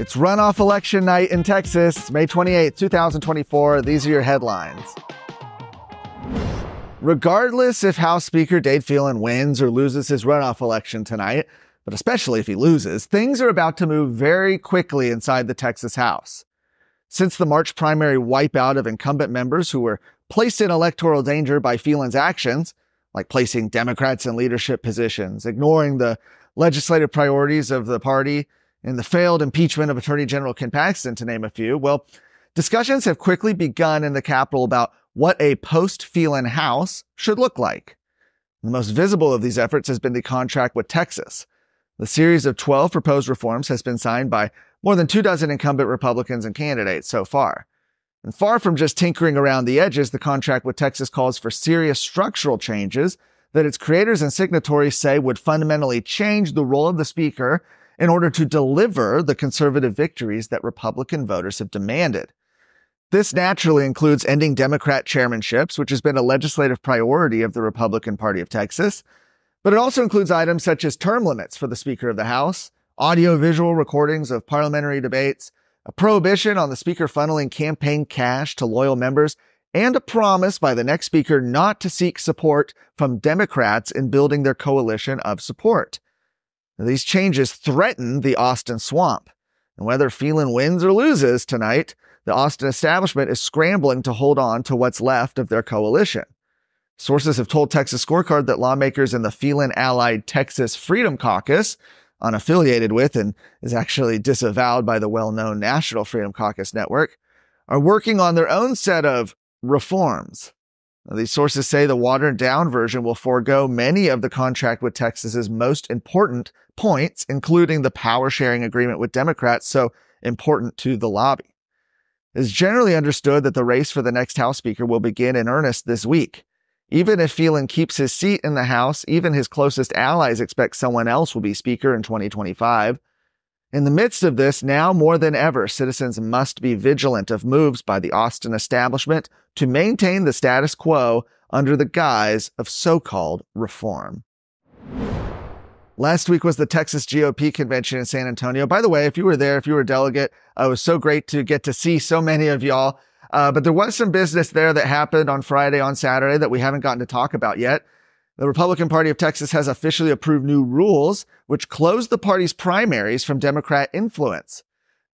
It's runoff election night in Texas, May 28, 2024. These are your headlines. Regardless if House Speaker Dade Phelan wins or loses his runoff election tonight, but especially if he loses, things are about to move very quickly inside the Texas House. Since the March primary wipeout of incumbent members who were placed in electoral danger by Phelan's actions, like placing Democrats in leadership positions, ignoring the legislative priorities of the party, and the failed impeachment of Attorney General Ken Paxton, to name a few, well, discussions have quickly begun in the Capitol about what a post Phelan House should look like. The most visible of these efforts has been the contract with Texas. The series of 12 proposed reforms has been signed by more than two dozen incumbent Republicans and candidates so far. And far from just tinkering around the edges, the contract with Texas calls for serious structural changes that its creators and signatories say would fundamentally change the role of the Speaker in order to deliver the conservative victories that Republican voters have demanded. This naturally includes ending Democrat chairmanships, which has been a legislative priority of the Republican Party of Texas. But it also includes items such as term limits for the Speaker of the House, audiovisual recordings of parliamentary debates, a prohibition on the Speaker funneling campaign cash to loyal members, and a promise by the next Speaker not to seek support from Democrats in building their coalition of support. Now, these changes threaten the Austin swamp. And whether Phelan wins or loses tonight, the Austin establishment is scrambling to hold on to what's left of their coalition. Sources have told Texas Scorecard that lawmakers in the Phelan allied Texas Freedom Caucus, unaffiliated with and is actually disavowed by the well known National Freedom Caucus Network, are working on their own set of reforms. These sources say the watered down version will forego many of the contract with Texas's most important points, including the power sharing agreement with Democrats so important to the lobby. It is generally understood that the race for the next House Speaker will begin in earnest this week. Even if Phelan keeps his seat in the House, even his closest allies expect someone else will be Speaker in 2025. In the midst of this, now more than ever, citizens must be vigilant of moves by the Austin establishment to maintain the status quo under the guise of so called reform. Last week was the Texas GOP convention in San Antonio. By the way, if you were there, if you were a delegate, uh, it was so great to get to see so many of y'all. Uh, but there was some business there that happened on Friday, on Saturday that we haven't gotten to talk about yet. The Republican Party of Texas has officially approved new rules, which close the party's primaries from Democrat influence.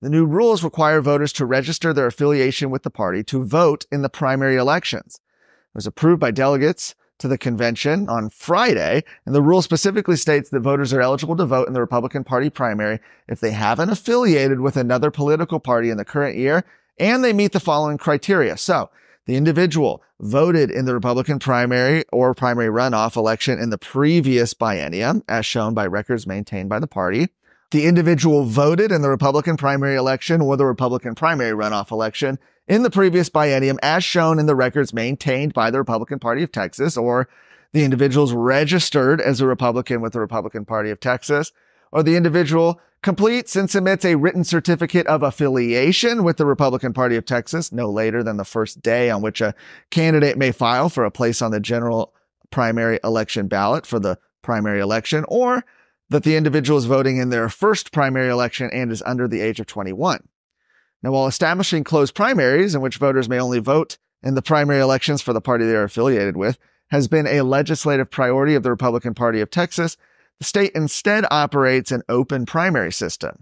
The new rules require voters to register their affiliation with the party to vote in the primary elections. It was approved by delegates to the convention on Friday, and the rule specifically states that voters are eligible to vote in the Republican Party primary if they haven't affiliated with another political party in the current year and they meet the following criteria. So, the individual voted in the Republican primary or primary runoff election in the previous biennium, as shown by records maintained by the party. The individual voted in the Republican primary election or the Republican primary runoff election in the previous biennium, as shown in the records maintained by the Republican Party of Texas, or the individuals registered as a Republican with the Republican Party of Texas or the individual completes and submits a written certificate of affiliation with the Republican Party of Texas no later than the first day on which a candidate may file for a place on the general primary election ballot for the primary election, or that the individual is voting in their first primary election and is under the age of 21. Now, while establishing closed primaries in which voters may only vote in the primary elections for the party they are affiliated with has been a legislative priority of the Republican Party of Texas the state instead operates an open primary system.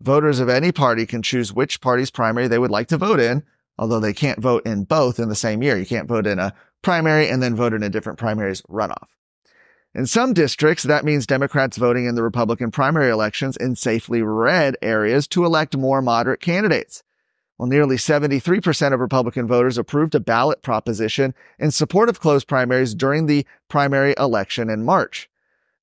Voters of any party can choose which party's primary they would like to vote in, although they can't vote in both in the same year. You can't vote in a primary and then vote in a different primary's runoff. In some districts, that means Democrats voting in the Republican primary elections in safely red areas to elect more moderate candidates. Well, nearly 73% of Republican voters approved a ballot proposition in support of closed primaries during the primary election in March.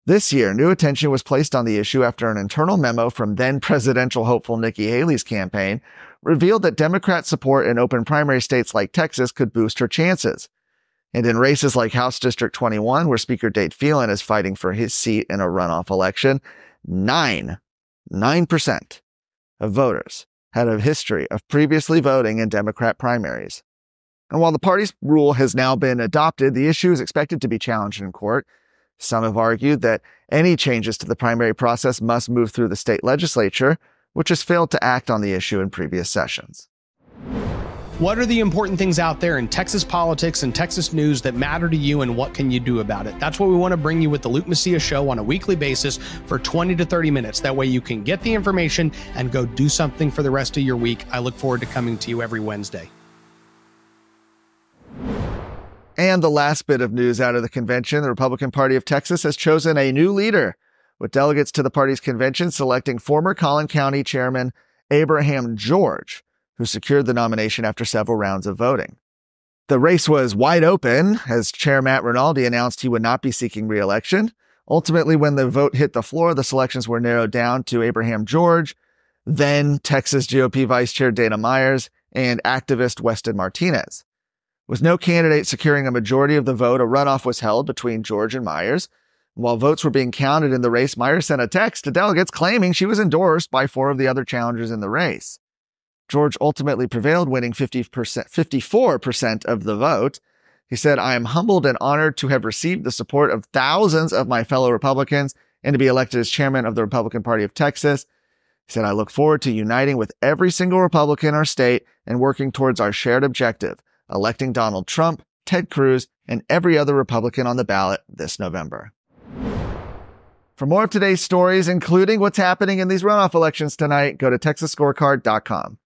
This year, new attention was placed on the issue after an internal memo from then presidential hopeful Nikki Haley's campaign revealed that Democrat support in open primary states like Texas could boost her chances. And in races like House District 21, where Speaker Dade Phelan is fighting for his seat in a runoff election, nine, 9% of voters had a history of previously voting in Democrat primaries. And while the party's rule has now been adopted, the issue is expected to be challenged in court some have argued that any changes to the primary process must move through the state legislature, which has failed to act on the issue in previous sessions. What are the important things out there in Texas politics and Texas news that matter to you, and what can you do about it? That's what we want to bring you with the Luke Messia Show on a weekly basis for 20 to 30 minutes. That way, you can get the information and go do something for the rest of your week. I look forward to coming to you every Wednesday. And the last bit of news out of the convention the Republican Party of Texas has chosen a new leader, with delegates to the party's convention selecting former Collin County Chairman Abraham George, who secured the nomination after several rounds of voting. The race was wide open as Chair Matt Rinaldi announced he would not be seeking reelection. Ultimately, when the vote hit the floor, the selections were narrowed down to Abraham George, then Texas GOP Vice Chair Dana Myers, and activist Weston Martinez. With no candidate securing a majority of the vote, a runoff was held between George and Myers. While votes were being counted in the race, Myers sent a text to delegates claiming she was endorsed by four of the other challengers in the race. George ultimately prevailed, winning 50%, 54% of the vote. He said, I am humbled and honored to have received the support of thousands of my fellow Republicans and to be elected as chairman of the Republican Party of Texas. He said, I look forward to uniting with every single Republican in our state and working towards our shared objective electing Donald Trump, Ted Cruz, and every other Republican on the ballot this November. For more of today's stories, including what's happening in these runoff elections tonight, go to texasscorecard.com.